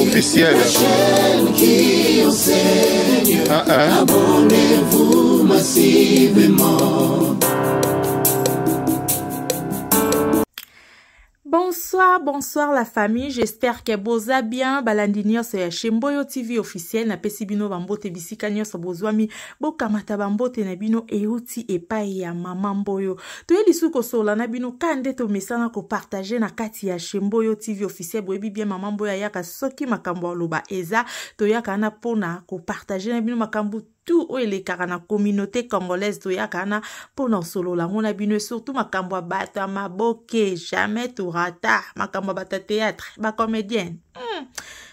officiel. Ah, ah. Abonnez-vous massivement. Bonsoir, bonsoir la famille. J'espère que boza bien. Balandi nyonso ya Shemboyo TV officiel na pesi bino bambote bisika nyonso bozwami bokamata bambote na bino euti epai ya mama Mboyo. Toyeli lisu kosola na bino ka nde tomesana kopartage na kati ya Shemboyo TV officiel boyebi bien mama Mboyo ayaka soki makambo aloba eza toyaka na mpona kopartage na bino makambo tout tu oyo est na communauté congolaise pour nos solo là on a bino surtout makambo bata ma ya maboke jamais torata makambo ma cambo bata théâtre bacomédienne mm.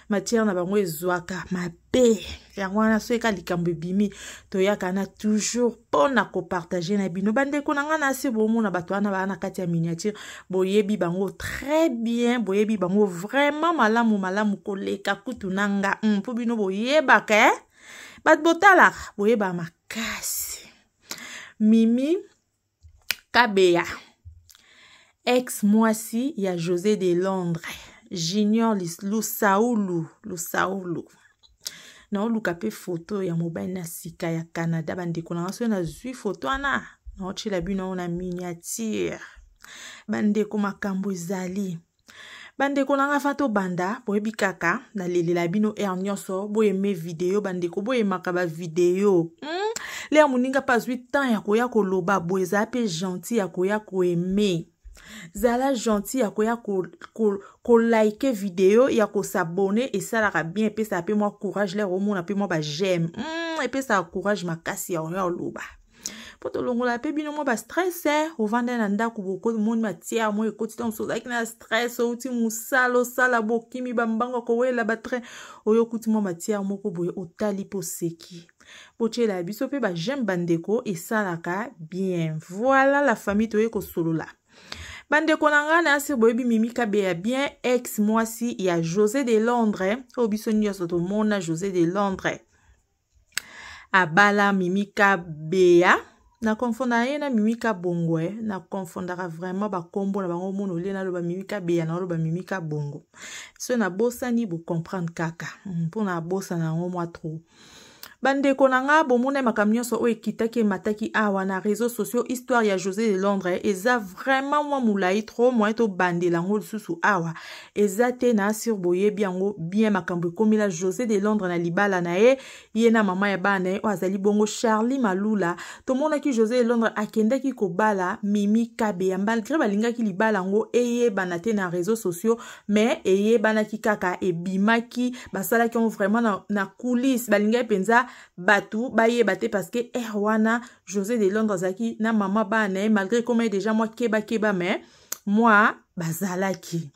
matière na bango ma mabe yango wana so eka likambo bimi, toya na toujours mpona kopartage na bino bande ko ngai na se bomona na batwana baa na kati ya miniature boyebi bango très bien boyebi bango vraiment malamu malamu ko kutu na nga mpo mm. bino eh? bato botalaka boyeba makasi mimi kabeya ex mwasi ya josé de londres junior lusaulu lusaulu naoluka mpe foto ya mobali na sika ya canada bandeko na nga soki nazwi foto wana naotila bino yango na miniatire bandeko makambo ezali bandeko na nga fa tobanda boyebi kaka na lelela bino ere nyonso boyeme video bandeko boyemaka bavideo mm? lere moninga mpe azwi temps ya koya koloba boye ezala mpe gentil ya koya koeme zala gentil ya koya kolaike ko, ko video ya kosabone esalaka bien epesaka mpe mwa courage lere omona mpe mwa bageme mm, epesaka courage makasi ya oya oloba mpo tolongola pe bino mwa bastress e ovanda na ndako bokomoni matiere moko ekoti ntango so ozalaki na stress outi mosala osala bokimi bambango kowelela batrain oyo okuti mwa matiere moko boye otali mpo oseki botyela biso mpe bajeme bandeko esalaka bien voilà la famille toye kosolola bandeko na ngai na asi boyebi mimikabe ya bien ex mwasi ya josé de londres oyo biso nyonso tomona josé de londres abala mimikabeya nakonfonda ye na mimi ka bongo e eh. nakonfondaka vraiment bakombo na bango mona olie naloba mimi ka beya naloba mimi ka bongo so nabosani bocomprendre kaka mm, mpona abosana yango mwa trop bandeko na nga bomona makambo nyonso oyo ekitaki emataki awa na réseau sociaux histoire ya josé de londres eh, eza vraiment mwa molai tro moye tobandela yango lisusu awa eza te na sur boyebi yango bien makambo ekomela josé de londres na libala na ye ye na mama ya bana ye eh, oyo azali bongo charlie malula tomonaki josé de londres akendaki kobala mimi kabeya malgré balingaki libala yango eyebana te na réseau sociaux me eyebanaki kaka ebimaki basalaki yango vraiment na, na coulisse balingaki mpenza bato bayeba te parceke aire wana josé de londres azalaki na mama bana na ye malgré koma ye deja mwa kebakeba me mwa bazalaki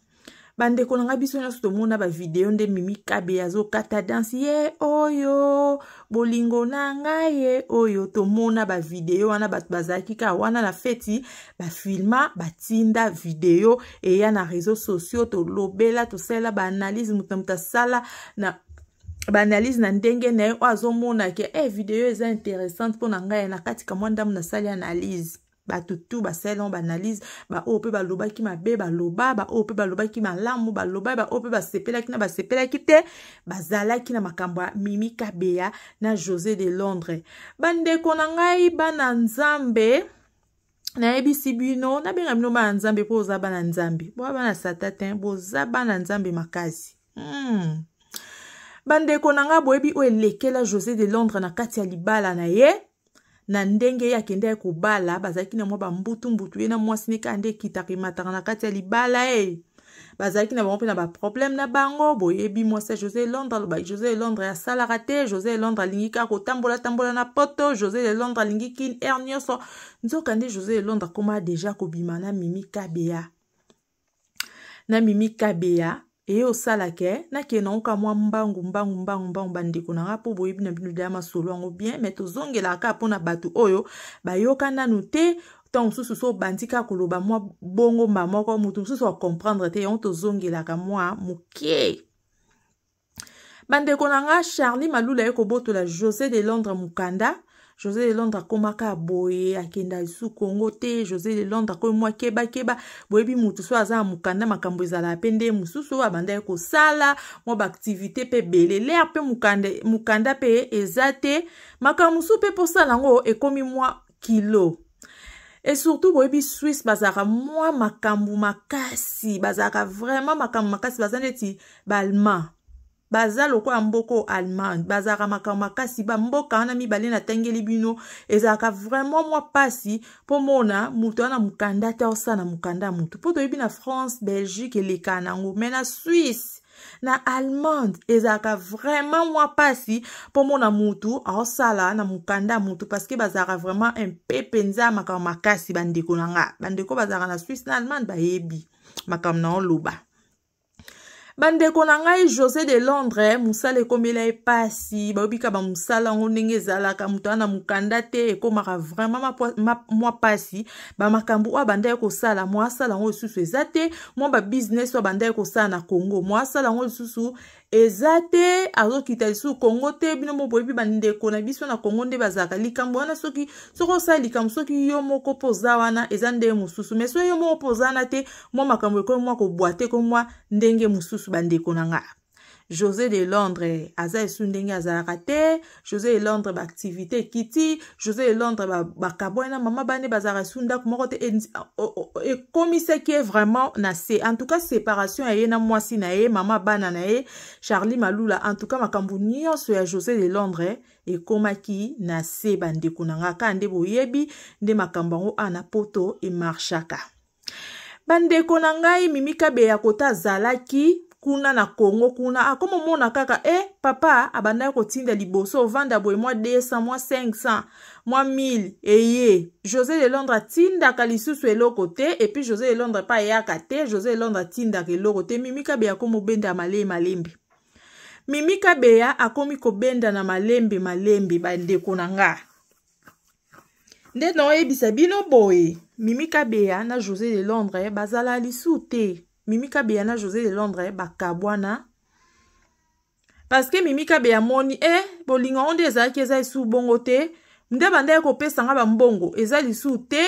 bandeko na ngai biso nyonso tomona bavideo nde mimi kabe azokata danse ye oyo bolingo na ngai ye oyo tomona bavideo wana bato bazalaki kaka wana na feti bafilma batinda video eya na réseau sociaux tolobela tosala baanalyse moto na moto asala na baanalyse na ndenge na ye oyo azomona ke e video eza interessante mpona ngai na kati kamwa ndamu nasali analyse bato tu basalelao baanalyse baoyo mpe balobaki mabe baloba baoyo mpe balobaki malamu baloba baoyo mpe basepelaki na basepelaki te bazalaki na makambo ya mimi kabeya na josé de londres bandeko na ngai bana nzambe nayebisi bino nabenga bino bana nzambe mpo oza bana nzambe boza bana satatin boza bana nzambe makasi mm. bandeko na nga boyebi oyo elekela josé de londres na kati ya libala na ye na ndenge ye akende ye kobala bazalaki na mwa bambutumbutu ye na mwasi nika nde ekitaka emataka na kati ya libala e eh. bazalaki na bango mpe na baproblème na bango boyebi mwasi ya josé londre alobaki josé de londre asalaka te josé de londre alingi kaka kotambolatambola na poto josé de londre alingi kine aire nyonso nzoka nde josé de londre akóma deja kobima na mimi kabeya na mimi kabeya eye osala ke nakende ngo ka mwa mbangu mbangu mbangu mbangu bandeko na nga mpo boyebi na bino deya masolo yango bien me tozongela kaka mpona bato oyo bayoka nanu te ntango mosusu so obandi kaka koloba mwa bongo mba moko motu mosusu akomprendre te yango tozongelaka mwa moke bandeko na nga charli malula ye kobotola josé de londres mokanda josé lelondre akómaka boye akenda lisusu kongo te josé lelondre akomi mwa kebakeba boyebi motu so aza na mokanda makambo ezalaka mpe nde mosusu oyo abandaki kosala mwa baaktivité mpe bele lere mpe mokanda mpe eza te makambo mosusu mpe mposala yango ekómi mwa kilo e surtout boyebi swisse bazalaka mwa makambo makasi bazalaka vraiment makambo makasi baza neti balma baza lokola mboka oyo allemagne bazalaka makambo makasi bamboka wana mibale natangeli bino ezalaka vraiment mwa mpasi mpo mona moto wana mokanda te osala mokanda ya motu mpo toyebi na france belgique elekaa nango me na swisse na allemande ezalaka vraiment mwa mpasi mpo mona motu aosala na mokanda ya motu parceke bazalaka vraiment mpe mpenza makambo makasi bandeko na nga bandeko bazalaka na swisse na allemagne bayebi makambo na oloba bandeko na ngai josé de londres eh, mosala ekomela ye mpasi bayobika bamosala yango ndenge ezalaka moto ana mokanda te ekómaka vraiment mwa mpasi bamakambo oyo abandaki kosala mwa asala yango lisusu eza te mwa babisinesi oyo abandaki kosala na congo mwa asala yango lisusu eza te azokita lisusu kongo te bino moboyebi bandeko na biso na kongo nde bazalaka likambo wana soki soki osala likambo soki yo moko mpo oza wana eza ndenge mosusu mai soki yo moko mpo oza wana te mwa makambo ekomi mwa kobwa te ekomi mwa ndenge mosusu bandeko na ngai josé de londres aza esu ndenge azalaka te josé de londre baaktivité ekiti josé de londre bakabo ba, wana mama bane bazalaka esu ndako moko te ekomisaki e, e, e, e vraiment na se en tout cas séparation ya ye na mwasi na ye mama bana na ye charlie malula en tout cas makambo nyonso ya josé de londre ekomaki na se bandeko na nga ka nde boyebi nde makambo yango ana poto emarshaka bandeko na ngai mimikabe ya kota azalaki kuna na kongo kuna akomomona ah, kaka e eh, papa abandaki kotinda liboso ovanda boye mwa 200 mwa 500 mwa 1000 eye josé de londre atindaka lisusu eloko te epui josé de londre mpe ayaka te josé de londre atindaka eloko te mimikabe akomobenda ya malei malembe mimi kabeya akomi kobenda na malembe malembe bandeko na nga nde naoyebisa bino boye mimi kabeya na josé de londre bazala lisu te mimi kabeya na josé de londres bakabwana parceke mimi kabeya amoni e eh, bolingango nde ezalaki eza lisu bongo te nde banda ekopesanga bambongo eza lisu te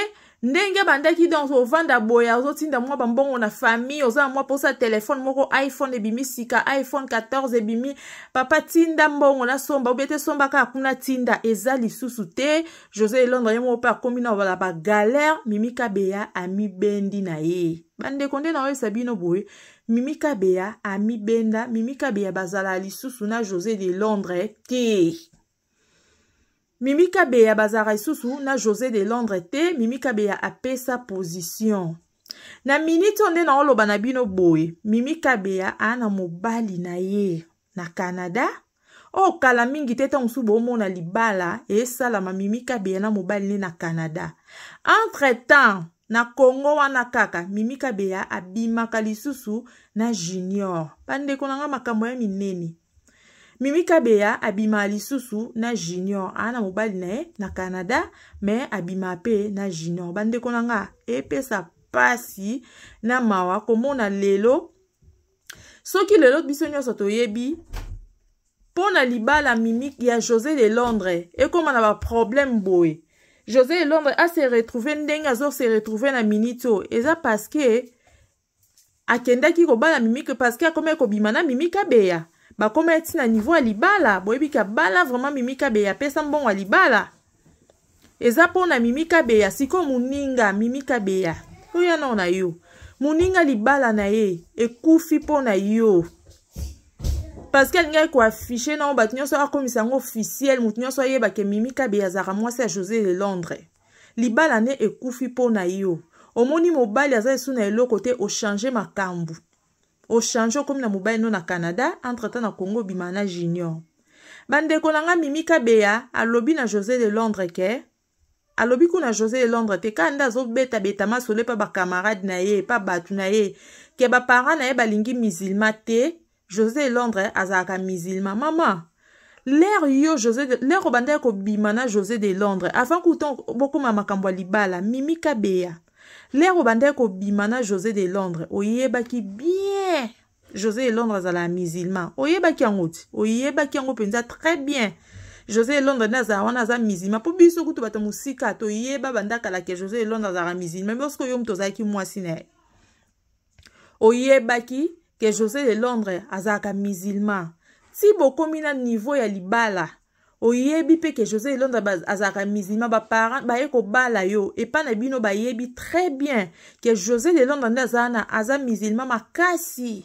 ndenge bandaki donc ovanda boye ozotinda mwa bambongo na famille oza na mwa mposa telefone moko iphone ebimi sika iphone 14 ebimi papa tinda mbongo na somba obie te somba kaka kuna tinda eza lisusu te josé elondre ye moko mpe akómi na bala bagalere mimi kabeya amibendi na ye bandeko nde naoyesa bino boye mimi kabeya amibenda mimi kabeya bazala lisusu na josé de londres te mimi kabeya bazalaka lisusu na josé de londres te mimi kabeya apesa position na miniti oyo nde naoloba na bino boye mimi kabeya aa na mobali na ye na canada oyo oh, kala mingi te ntango mosusu boomona libala esalama mimi kabeya na mobali ne na canada entre temps na congo wana kaka mimi kabeya abimaka lisusu na junior bandeko na nga makambo ya minene mimi kabeya abima lisusu na junior aa na mobali na ye na canada me abima pe na junior bandeko na nga epesa mpasi na mawa komona lelo soki lelo biso nyonso toyebi mpo na libala mimi ya josé de londres ekóma na baproblème boye josé de londres ase retrouve ndenge azose retrouve na miniti oyo eza parceke akendaki kobala mimike parceke akomi kobima na mimike abeya bakóma ya ntina niveau ya libala boyebika bala vraiment mimikabe ya apesa mbongo ya libala eza mpona mimikabeya sikoyo moninga mimikabeya oya nao na yo moninga libala na ye ekufi mpona yo parceke alingi ekoafishe nango bato nyonso akomisa yango officiel moto nyonso ayebake mimikabeya azalaka mwasi ya josé de londres libala nde ekufi mpona yo omoni mobali aza esu na eloko te ochange makambo ochange okomi na mobali no na canada entretemps na congo obima na junior bandeko na nga mimi kabeya alobi na josé de londres ke alobi kuna josé de londres te kanda azobetabeta masolo epa bakamarade na ye epa bato na ye ke bapara na ye balingi musulma te josé de londres azalaka musulma mama lere yo josé de... lere obandaki kobima na josé de londres avant kutan bokoma makambo ya libala mimi kabeya lere obandaki kobima na josé de londres oyebaki bien josé de londres azalaka musulman oyebaki yango ti oyebaki yango mpenza très bien josé elondre nde azala wana aza mizilma mpo biso kutu bato mosika toyeba bandakalake josé elondre azalaka mizilma lorsque yo moto ozalaki mwasi na ye oyebaki ke josé elondre azalaka mizilma ti bokomi na niveau ya libala oyebi mpe ke josé elonda azalaka mizima baparent baye kobala yo epa na bino bayebi très bien ke josé lelonda nde aza na aza mizilma makasi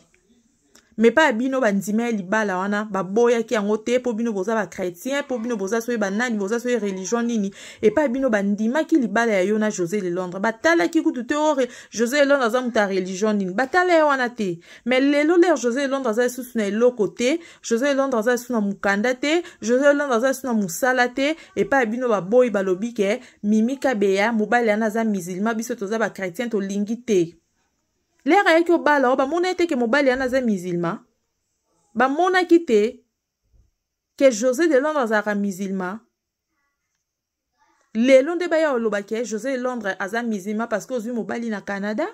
me epai ya bino bandima ya libala wana baboyaki yango te mpo bino boza bakretien mpo bino boza soki banani boza soki religio nini epai bino bandimaki libala ya yo na josé lelondre batalaki kutu te ore oh, josé lelondre aza moto ya religio nini batala ye wana te me lelo lere josé lelondre aza lisusu na eloko te josé lelondre aza lisusu na mokanda te josé lelondre aza lisusu na mosala te epai ya bino baboyi balobi ke mimi kabeya mobali wana aza misilema biso toza bakretien tolingi te lere ayaki obala oyo bamonaki oh, te ke mobali wana aza musulma bamonaki te ke josé de londres azalaka musulma lelo nde baya olobaki josé de londres aza musulma parceke ozwi mobali na canada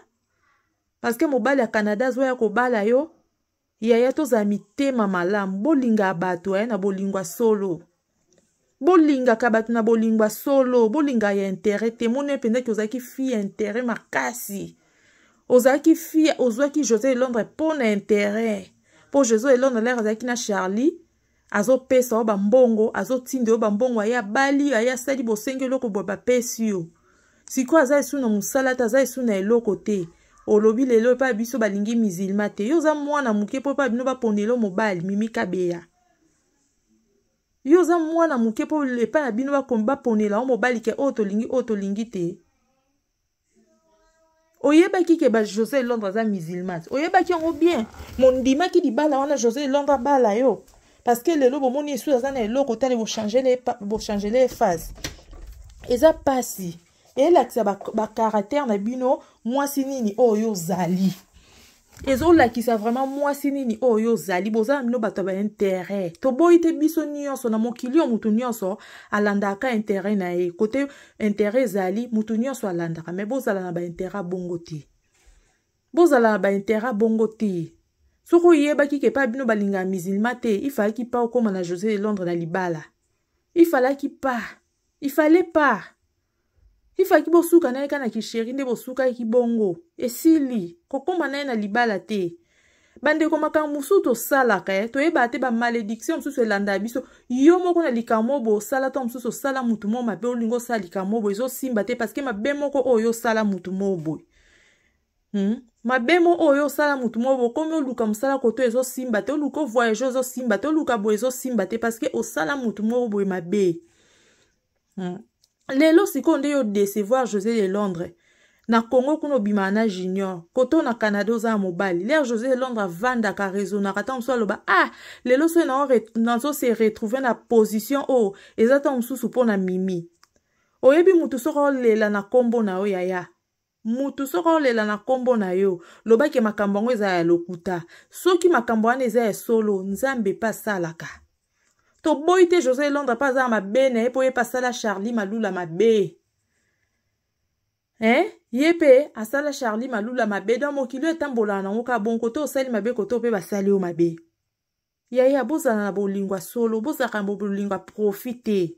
parceke mobali ya canada azwaya kobala yo yaya tozala mitema malamu bolinga bato aya na bolingwa solo bolingaka bato na bolingwa solo bolinga ya intere te moni mpenza ke ozalaki fi ya intere makasi ozalaki fie ozwaki josé elondre mpo na intere mpo josé elondre lere azalaki na charlie azopesa oyo bambongo azotindi oyo bambongo aye abali aye asali bosengi eloko boye bapesi yo sikoyo aza esu na mosala te aza esu na eloko te olobi lelo epai biso balingi mizilma te yo oza mwana moke mpo epai bino bapondelo mobali mimikabeya yo oza mwana moke mpo epai na bino baponela o mobali ke oyo tolingi oyo tolingi te oyebaki ke bajosé londre aza musulmane oyebaki yango bien mondimaki libala wana josé londre abala yo parce que lelo bomoni esu aza na eloko tale bochangele ephase eza mpasi eyelakisa bacaractere na bino mwasi nini oyo ozali oh, ezolakisa vraiment mwasi nini oyo ozali bozala mino bato ya baintere toboyi te biso nyonso na mokili oyo motu nyonso alandaka intere na ye kote intere ezali motu nyonso alandaka me bozala na baintere abongo te bozala na baintere abongo te soki oyebaki ke epai bino balinga ya misilma te ifalaki pa okóma na josé de londres na libala ifalaki pa ifale pa ifaki bosuka na ye kana kisheri nde bosukaki bongo esili kokómba na ye na libala te bandeko makambo mosusu tosalaka ye eh. toyeba te bamalédiction mosusu elandaka biso yo moko na likambo oyo osala to mosusu osala mutu mo mabe olingi osala likambo oyo ezosimba te parceke mabe moko oyo osala mutu mo boye hmm? mabe mo oyo osala mutu mo boye okomi oluka mosala koto ezosimba te oluka ovoyage ezosimba te oluka boye ezosimba te parceke osala mutu mo boye mabe hmm? lelo sikoyo nde yo décevoir josé de londres na congo kuna obimaka na junior koto na canada oza ya mobali lere josé de londres avandaka arezonaka ntango mosusu aloba ah lelo so nazose retrouve na position oyo eza ntango mosusu mpona mimi oyebi motu soko olela na nkombo na yo yaya motu soko olela na nkombo na yo lobaki makambo yango eza ya lokuta soki makambo wana eza ya solo nzambe mpe asalaka toboyi te josé londre mpo aza na mabe na ye mpo ye mpe asala charlie malula mabe eh? ye mpe asala charlie malula mabe don mokili etambolaka nango kaka bongo to osali mabe koto mpe basali yo mabe yaya bozala na bolingo ya solo bozalaka na bolingo ya profite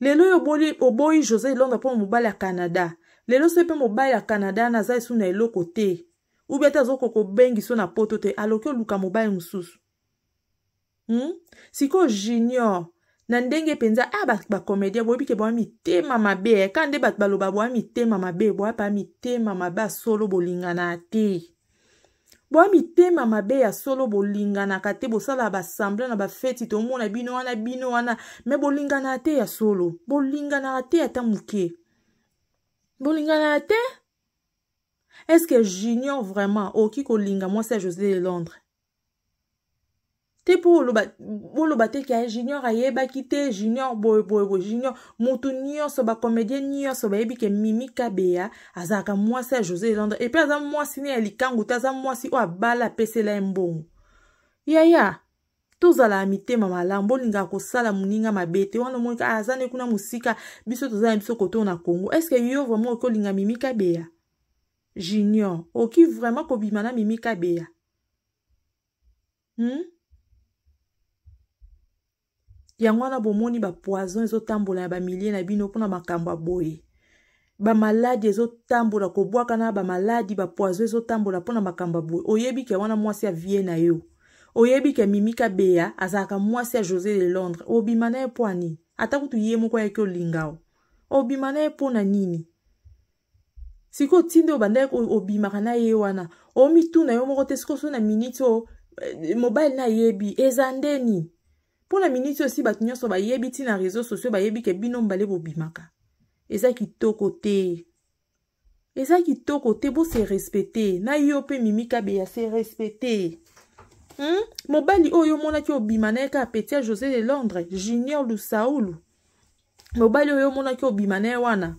lelo oyo oboyi josé londre mpo mobali ya canada lelo so mpe mobali ya canada ana aza esu na eloko te ubi ata azokoka obengiso na poto te aloki oluka mobali mosusu hmm? sikoyo junior na ndenge mpenza aya ah, bacomédien boyebi ke boya mitema mabe ka nde bato baloba boya mitema mabe boyapa mitema mabe ya solo bolingana te boya mitema mabe ya solo bolinganaka te bosala basamble na bafeti tomona bino wana bino wana me bolinganaka te ya solo bolinganaka te ata moke bolinganaka te estce que junior vraiment okoki kolinga mwasi ya josé de londres te mpo boloba te ke junior ayebaki te junior boyeboyebo junior motu nyonso bacomédien nyonso bayebi ke mimi kabeya azalaka mwasi ya josé londre epe aza mwasi ne ya likangu te aza mwasi oyo abala apesela ye mbongo yaya tozala ya mitema malamu bolingaka kosala moninga mabe te wana omoniki aza ne kuna mosika biso toza na biso koto na congo estce yo vraimen okoki olinga mimi kabeya junior okoki vraimen kobima na mimi kabeya hmm? yango wana bomoni bapoison ezotambola ya bamilie na bino mpona makambo ya boye bamaladi ezotambola kobwakana bamaladi bapoison ezotambola mpona makambo ya boye oyebi ke wana mwasi avie na yo oyebi ke mimika beya azalaka mwasi ya josé de londres obima na ye mpo anini ata kutu ye moko ayaki olingao obima na ye mpo na nini sikoyo tinde obandaki obimaka na ye wana omituna yo moko te sikoyo so na miniti oyo eh, mobali na yebi eza ndeni mpona miniti osi bato nyonso bayebi ti na réseau sociaux bayebi ke bino mbale bobimaka eza kitoko te eza kitoko te bose respecte na yo mpe mimikabe ya se respecte hmm? mobali oyo omonaki obima na ye kaka petia josé de londres junior lusaulu mobali oyo omonaki obima na ye wana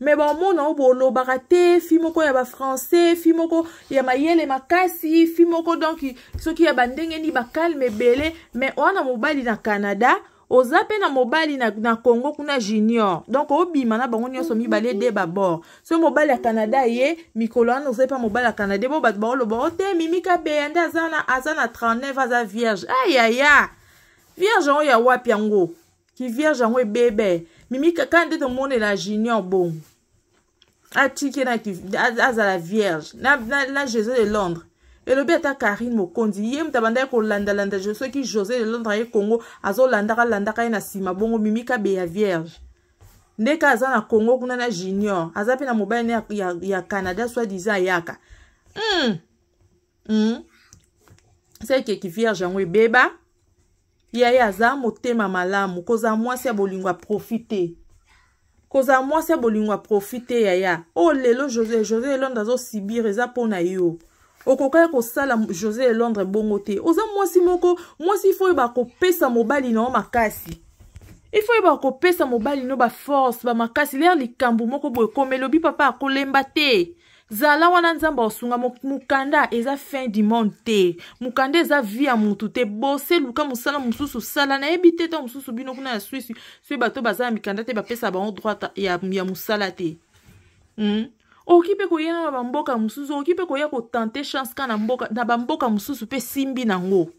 me baomona o bolobaka te fi moko ya bafrançais fi moko ya mayele makasi fi moko donk soki ya bandenge ni bakalme ebele me wana mobali na canada oza mpe na mobali na, na congo kuna junior donk obima na bango nyonso mibale de babord so mobali ya canada ye mikolo wana oza mpe mobali ya canada bo bato baoloba o te mimika beya nde aza na, aza na 39 aza vierge ayaya vierge yango ya wapi yango ki vierge yango ebebe mimika ka nde tomonela junior bongo atiki azala vierge na, na, na jésus de londres elobi ata karine mokonzi ye mutu abandaki kolandalanda soki josé de londres aye congo azolandaka landaka ye na nsima bongo mimika be ya vierge ndeke aza na congo kuna na junior aza mpe na mobali ya, ya, ya canada soi disan ayaka mm. mm. sekeki vierge yango ebeba ya ye azala motema malamu kozala mwasi ya bolingo aprofite kozala mwasi ya bolingo aprofite yaya oyo oh, lelo josé josé elondre azosibire eza mpona yo okokaki kosala josé elondre bongo te oza mwasi moko mwasi ifo oyo bakopesa mobali na yo makasi ifo oyo bakopesa mobali no baforce bamakasi lere likambo moko boye koma elobi papa akolemba te zala wana nzambe aosunga mokanda eza fin du monde te mokanda eza vi ya motu te boseluka mosala mosusu sala nayebi te ntango mosusu bino kuna ya swisse soki bato baza na mikanda te bapesaka bango droit ya, ya mosala te mm? okoki mpe koyena na bamboka mosusu okoki mpe koya kotante chance ka na bamboka mosusu mpe simbi nango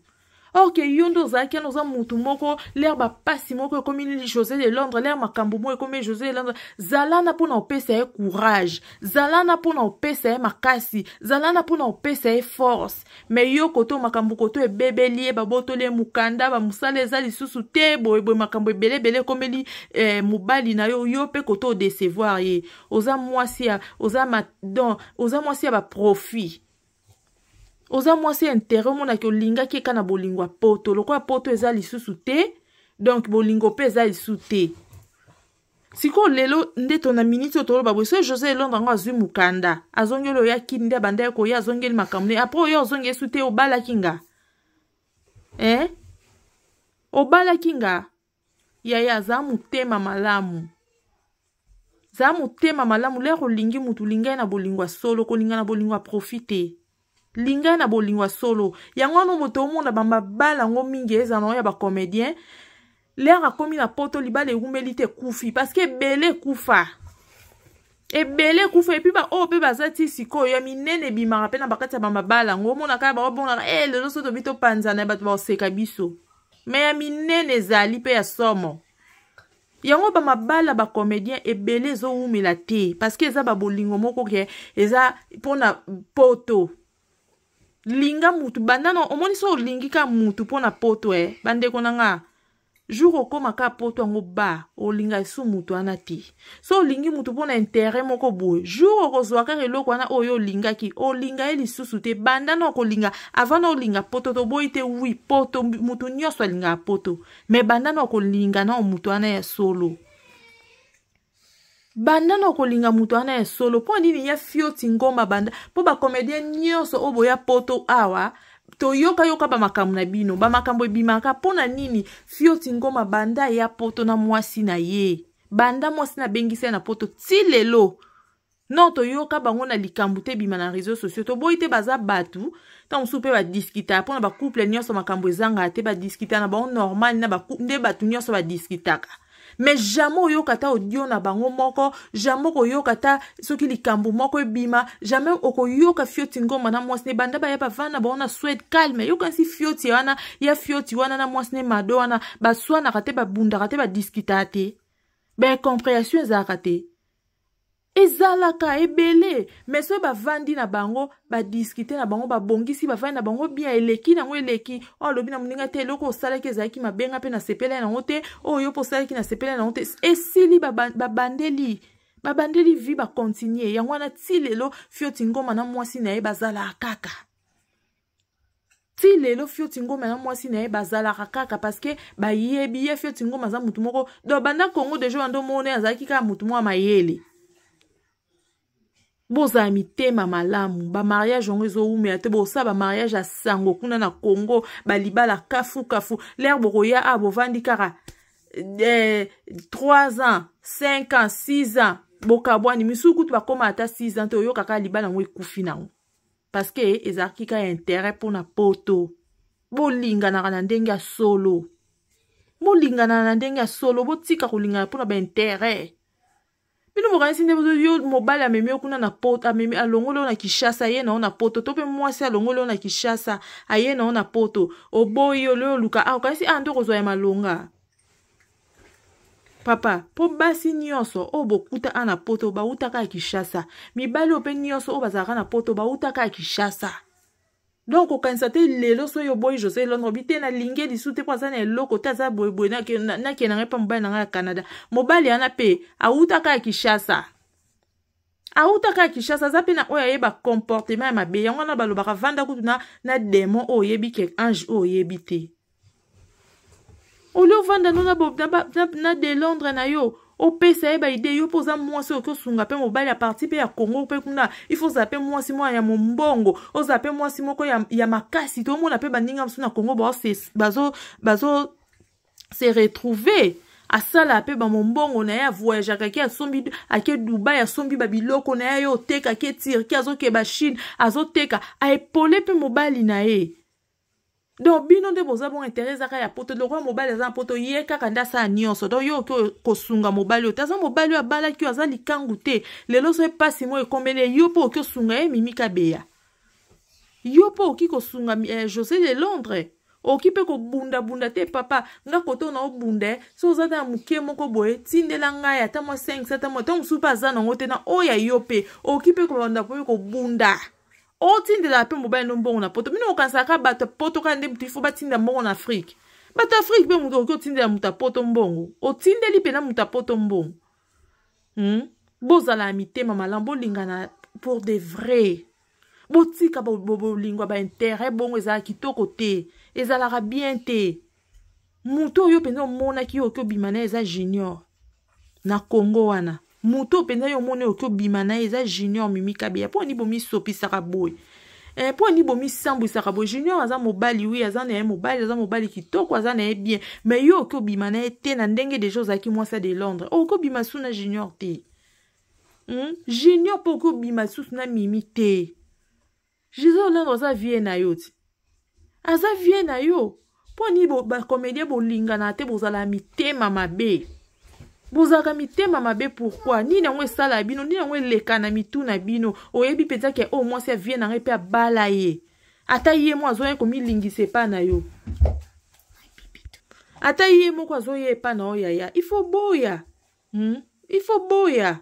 or ke yo nde ozalaki wana oza motu moko lere bapasi moko ekomi josé de londres lere makambo moko ekomi josé de londres zalana mpona opesa ye courage zalana mpona opesa ye makasi zalana mpona opesa ye force me yo koto makambo koto ebebeli ye babotoli ye mokanda bamosala eza lisusu te boyeboye makambo ebelebele ekomeli eh, mobali na yo yo mpe koto odecevoir ye oza mwasi ya oza madon oza mwasi ya baprofit oza mwasi ya intere omonaki olingaki eka na bolingo ya poto lokola poto eza lisusu te donk bolingo mpe eza lisu te sikoyo lelo nde tona miniti oyo toloba boye soki josé elonda yango azwi mokanda azongeli oyaki nde abanda ya koya azongeli makambo ne apres oyo ozongeli su te obalaki nga eh? obalaki nga yaya aza motema malamu za motema malamu lere olingi motu lingai na bolingo ya solo kolinga na bolingo ya profi te lingai na bolingwa solo yango wana moto omona bamabala yango mingi ezala nango ya bacomédien lere akómi na poto libala ewumeli te ekufi parceke ebele ekufa ebele ekufa epui baoyo oh, mpe baza ti sikoyo ya minene ebimaka mpe na bakati ya bamabala yango omona kaka baobonaka e eh, lelo so tobi topanzana bato baoseka biso me ya minene ezali mpe ya somo yango bamabala bacomédien ebele ezowumela te parceke eza babolingo moko ke eza mpona poto linga mutu banda no omoni so olingi ka mutu mpo na poto e eh. bandeko na nga jour okóma ka poto yango ba olinga esu mutu wana te so olingi mutu mpo na intere moko boye jour okozwa kaka eloko wana oyo olingaki olinga ye lisusu te banda na okolinga avant na olinga poto toboyi te wi poto mutu nyonso alingaka poto me banda na okolinga na mutu wana ya solo banda na kolinga moto wana ya solo mpo nini ya fioti ngomba banda mpo bacomédien nyonso oyo boya poto awa toyokayoka bamakambo na bino bamakambo ebimaka mpo na nini fioti ngomba banda ya poto na mwasi na ye banda mwasi nabengisa ye na poto ti lelo non toyoka bango na likambo te ebima na réseau sociaux toboyi te baza bato ntango mosusu mpe badiskitaka mpona bacouple nyonso makambo ezangaka te badiskitaka na bango normal nde bato nyonso badiskitaka ba mais jamai oyoka ta odio na bango moko jamai okoyoka ta soki likambo moko ebima jamai okoyoka fioti ngomba na mwasi ne banda baya bavanda bango na swede calme yokanisi fioti wana ya fioti wana na mwasi ne mado wana baswanaka te babundaka te badiskitaka te baincompréhension ezalaka te ezalaka ebele me soki bavandi na bango badiskute na bango babongisi bavandi na bango bien eleki nango eleki oyo oh, alobi na moninga te eloko osalaki ezalaki mabenga mpe na sepela yango te oyo oh, yo mpo osalaki na sepela yango te esili babandeli babandeli vi bakontinue yango wana ti lelo fioti ngoma na mwasi na ye bazalaka kaka ti lelo fioti ngoma na mwasi na ye bazalaka kaka parceke bayebi ye fioti ngoma aza motu moko do banda kongo deja bando mona azalaki kaka motu moko ya mayele bozala mitema malamu bamariage yango ezowumela te bosala bamariage ya sango kuna na congo balibala kafukafu lere bokoya a bovandi kaka eh, 3 ans 5 ans 6 ans bokabwani misusu kutu bakóma ata 6 ans te oyoka kaka libala yango ekufi nango parceke eh, ezalaki kaka intere mpona poto bolinganaka na ndenge ya solo bolingana na ndenge ya solo botika kolingana mpona baintere bino mokanisi nde yo mobali amemi yo kuna na poto amemi alongoli yo na kishasa aye na yo na poto to mpe mwasi alongoli yo na kishasa aye na yo na poto oboyi olio oluka a ah, okanisi a ah, nde okozwa ya malonga papa mpo basi nyonso oyo bokuta a na poto bawutaka ya kishasa mibali oyo mpe nyonso oyo bazalaka na poto bawutaka ya kishasa donc okanisa te lelo so oyo boyi josé londre bi te nalingi lisu te mpo aza na eloko te aza boyeboye nakee na ngai mpa mobali na ngai ya canada mobali wana mpe autaka ya kishasa autaka ya kishasa aza mpe na oyo ayeba comportement ya mabe yango wana balobaka vanda kutu na, na demon oyo oyebi ke ange oyo oyebi te olio vanda no na, na, na, na delondre na yo opesa ye baide yo mpo oza mwasi okoki osunga mpe mobali ya parti mpe ya kongo mpe kuna ifo ozala mpe mwasi moko ya mombongo ozala mpe mwasi moko ya, ya makasi tomona mpe baninga mosusu na kongo bazo, bazo se retrouve asala mpe bamombongo na ye avoyageaka ake asombi ake dubai asombi babiloko na ye ye oteka ake turki azokeba chine azoteka aepole mpe mobali na ye donc bino nde boza bongo intere ezaka ya poto lokwa mobali aza na poto ye kaka nde asala nyonso donc yo oke kosunga mobali oyo te aza mobali oyo abalaki oyo aza likangu te lelo so epasi moko ekombele yo mpo oki osunga ye mimika beya yo mpo oki kosunga eh, josé de londres oki mpe kobundabunda te papa nga koto na obunda eh. so oza te na moke moko boye tindela ngai ata mwa 5 ata mwa ntango mosusu mpe aza nango te na oya yo mpe oki mpe kolanda mpo ye kobunda otindelaka mpe mobali no mbongo na poto mino okanisaka bato poto kaka nde moto ifo batindela mbongo na afrike bato afrike mpe moto okoki otindela moto apoto mbongo otindeli mpena moto apoto mbongo hmm? bozala ya mitema malamu bolingana pour de vrai botika bolingwa baintere bongo ezalaka kitoko te ezalaka bien te moto oyo mpenza omonaki oyo okoki obima na eza junior na congo wana moto mpenza yo omoni oki obima na ye eza junior mimi kabeya mpo ani bomisopisaka boye eh, mpo ani bomisambwisaka boye junior aza mobali wi aza na ye mobali aza mobali kitoko aza na ye bien me yo oki obima na ye te na ndenge deja ozalaki mwasa de londres oh, okoki obima susu na junior te mm? junior mpo oki obima susu na mimi te jesus londre aza vie na yo ti aza vie na yo mpo ani bakomédien bolinganaka te bozala mitema mabe bozalaka mitema mabe pourkui nini yango esala bino nini yango eleka na mitu na bino oyebi mpenza ke o oh, mwasi avie na ngai mpe abala ye ata ye mo azoya komilingisa epa na yo ata ye moko azoya epa na oyo yaya ifo boya hmm? ifo boya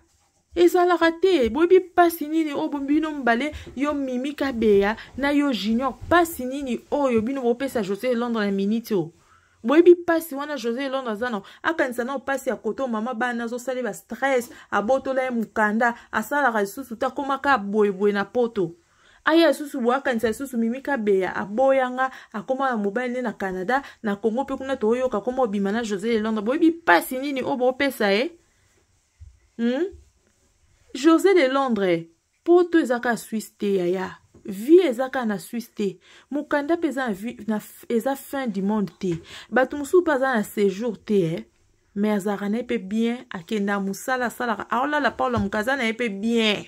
ezalaka te boyebi mpasi nini oyo oh, bino mibale yo mimi kabeya na yo junior mpasi nini oyo bino bopesa jose londre na miniti o boyebi mpasi wana josé elondre aza nao akanisa nao mpasi ya koto mama bana azosala ba stress abotola ye mokanda asalaka lisusu te akómaka aboyeboye na poto aya lisusu boye akanisa lisusu mimika beya aboyanga akóma ya mobali nde na canada na congo mpe kuna toyoka kóma obima na josé elondre boyebi mpasi nini oyo boopesa ye eh? hmm? josé de londre poto ezaka swisse te yaya vie eza kaka na swisse te mokanda mpe eza na eza fin du monde te bato mosusu mpe aza na séjour te eh? me azalaka na ye mpe bien akenda mosala asalaka aolala paola moka aza na ye mpe bien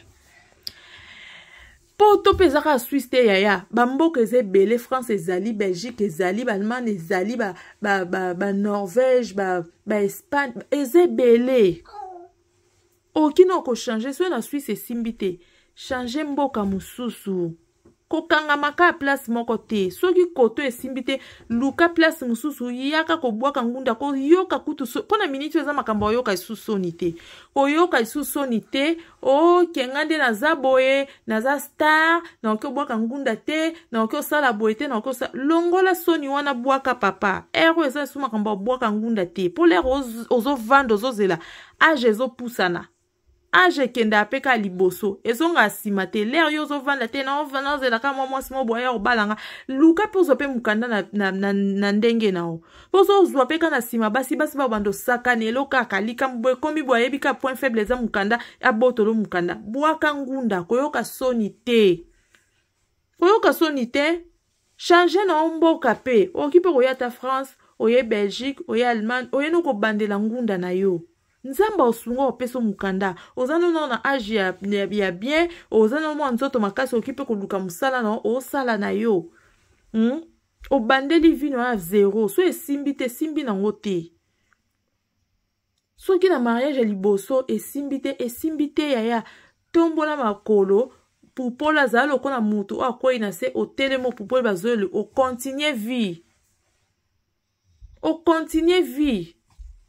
mpo to mpe eza kaka swisse te yaya bamboka eza ebele france ezali belgique ezali baallemagne ezali banorvège ba, ba, ba baespagne ba eza ebele okina okochange so na swisse esimbi te change mboka mosusu kokangama ka place moko te soki koto esimbi te luka place mosusu yaka kobwaka ngunda koyoka kutu so mpona miniti eza makambo oyoka lisusu soni te koyoka lisusu soni te okenga nde naza boye naza star naoki obwaka ngunda te naoki osala boye te naoki osala longola soni wana bwaka papa ero eza lisusu makambo obwaka ngunda te mpo lero ozovanda ozozela age ezopusana age ekende apeka liboso ezonga nsima te lere yo ozovanda te na ovanda ozelaka mwa mwasi mo boya obalanga luka mpe ozwa mpe mokanda na, na, na, na ndenge na yo mpo ozozwa mpe ka na nsima basi basi babanda osakanelo kaka likambo boye komi boye ayebi ka point faible eza mokanda abotolo mokanda bwaka ngunda koyoka soni te koyoka soni te change na yo mboka mpe okoki mpe koya ta france oye belgique oye allemagne oye nokobandela ngunda na yo nzambe osunga opeso mokanda oza nano na age ya, ya, ya bien oza nano mwa nzoto makasi okoki mpe koluka mosala na osala na yo mm? obandeli vino ya zero so esimbi te esimbi nango te soki na mariage ya liboso esimbi te esimbi te yaya tombola makolo pupole azala lokola motu oyo akwei na se otelemi opupole bazoyele okontinue vie okontinue vie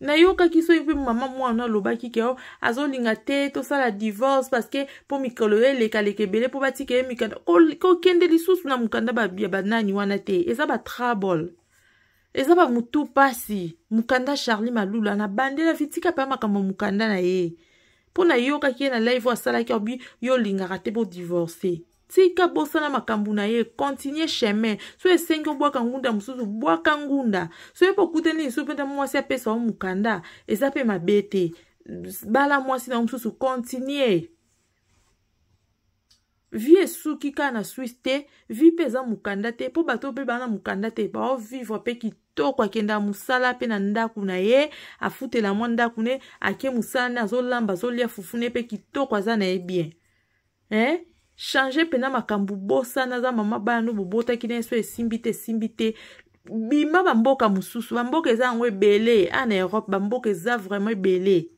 nayokaki so mpe mama mwana alobaki ke o oh, azolinga te tosala divorce parceke mpo mikolo yo elekaleka ebele mpo batika ye mikanda kokende lisusu na mokanda ya banani wana te eza batrouble eza bamutu mpasi mokanda charlie malula na bandela vi tika mpe makambo mokanda na ye mpo nayokaki ye na live oyo asalaki obi yo olingaka te mpo divorce tika bosana makambo na ye continue chemin so esengi obwaka ngunda mosusu bwaka ngunda so ye mpe okutani lisu mpe nta mwasi apesa o mokanda eza mpe mabe te bala mwasi nango mosusu continue vi esuki kaka na swisse te vi mpe eza mokanda te mpo bato mpe baa na mokanda te baovivre mpe kitoko akenda mosala mpe na ndako na ye afutela mwa ndako ne ake mosala nde azolamba azolia fufu ne mpe kitoko aza na ye bien eh? change mpenza makambo bosana aza mama bano bobotaki na yeso esimbi te esimbi te bima bamboka mosusu bamboka eza yango ebele a ah, na europe bamboka eza vraiment ebele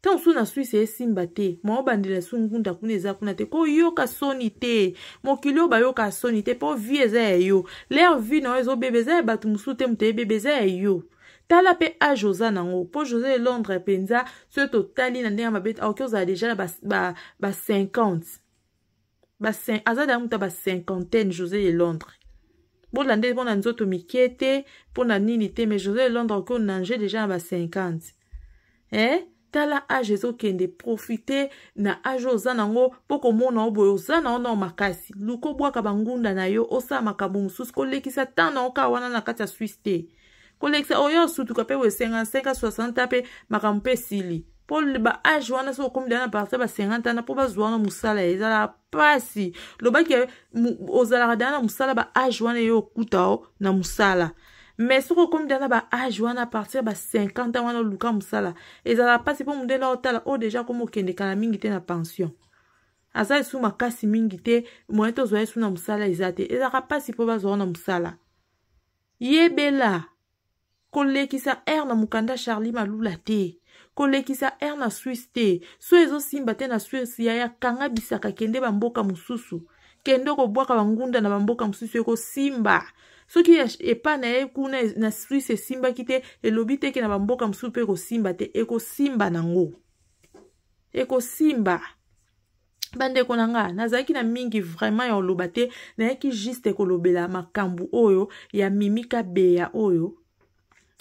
ntango so na swisse esimba te maobandela so ngunda kuna eza kuna te koyoka soni te mokili oyo bayoka soni te mpo vi eza ya yo lere vi na oyo ezobeba eza ya bato mosusu te moto eyebeba eza ya yo tala mpe age oza nango mpo josé londre mpenza soki totali na ndenge mabe aoki ozala deja na ba 50 aza na mutu ya bacinquantaine josé de londres bolande mpona nzoto mike te mpona nini te mais josé de londres okoyo nange deja na bacinquante eh? tala age ezokende profite na age oza nango mpo komona o boye oza na ona makasi luka obwaka bangunda na yo osala makambo mosusu kolekisa ntan na okaa wana na kati ya swisse te kolekisa oyo osutuka mpe boye 55 60 mpe makambo mpe esili mpo baage wana so okomi dala na parcele ba 50 ana mpo bazwa wana mosala ezalaka mpasi lobaki ozalaka dala na mosala baage wana ye okuta na mosala mais soki okomi dala na baage wana a partir ba 50 wana oluka mosala ezalaka mpasi mpo modele otala oyo deja akomi okende kala mingi te na pension aza esu makasi mingi te moye tozwa ye su na mosala eza te ezalaka mpasi mpo bazwa na mosala yebela kolekisa aire na mokanda charlie malula te kolekisa aire na swisse te so ezosimba te na swisse ya aire kanga bisaka kende bamboka mosusu kende kobwaka bangunda na bamboka mosusu ekosimba soki epai na ye kuna e-, na swisse esimbaki te elobi teke na bamboka mosusu mpe ekosimba te ekosimba nango ekosimba bandeko na nga nazalaki na mingi vraiment ya oloba te nayaki juste kolobela makambo oyo ya mimika beya oyo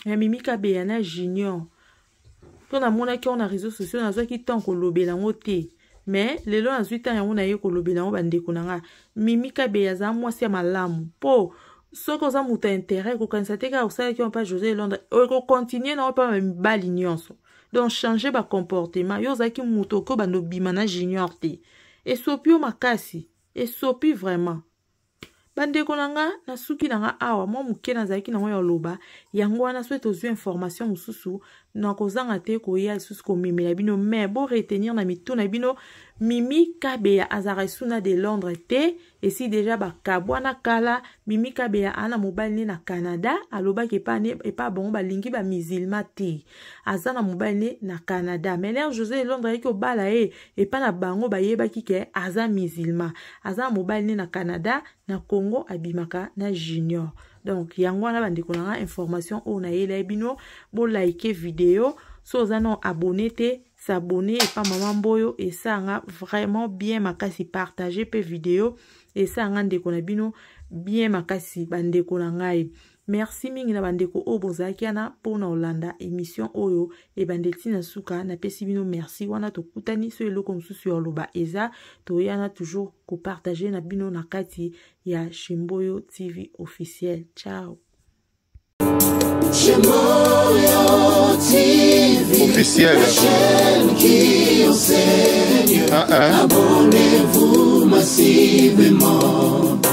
ya mimika beya na junior so namonaki yango na réseau sociaux nazwaki ntan kolobela yango te me lelo nazwi ntan yango na ye kolobela yango bandeko na nga mimi kabe azala mwasi ya malamu mpo soki oza moto ya intérêt kokanisa te kaka osalaki yango mpa josé londre euh, okokontinue nango mpa mibali nyonso donc change bacomportement yo ozalaki moto okoyo bando obima na junior te esopi yo makasi esopi vraiment bandeko na nga na suki na nga awa mwa moke nazalaki nango ya oloba yango wana so ete ozwi information mosusu na kozanga te koya lisusu komemela bino me boretenir na mitu na bino mimi kabeya azalaka esu na delondre te esi deja bakabwa na kala mimi kabeya aa na mobali ne na canada alobaki epa bango balingi bamisilma te aza na mobali ne na canada maler josé delondre ayaki kobala ye epa eh, na bango bayebaki ke aza misilma aza na mobali ne na canada na congo abimaka na junior donc yango wana bandeko na nga information oyo nayelai bino bolike video so oza na abone te s'abone epa mama mboyo esanga vraiment bien makasi partage mpe video esanga ndeko na bino bien makasi bandeko na ngai merci mingi na bandeko oyo bozalaki wana mpona olanda emission oyo ebanda ntina suka napesi bino merci wana tokutani so eloko mosusu ya oloba eza toyana toujours kopartage na bino na kati ya shimboyo tv officiel ciao Shemoyo TV officiel la chaîne qui enseigne ah, ah. abonnez-vous massivement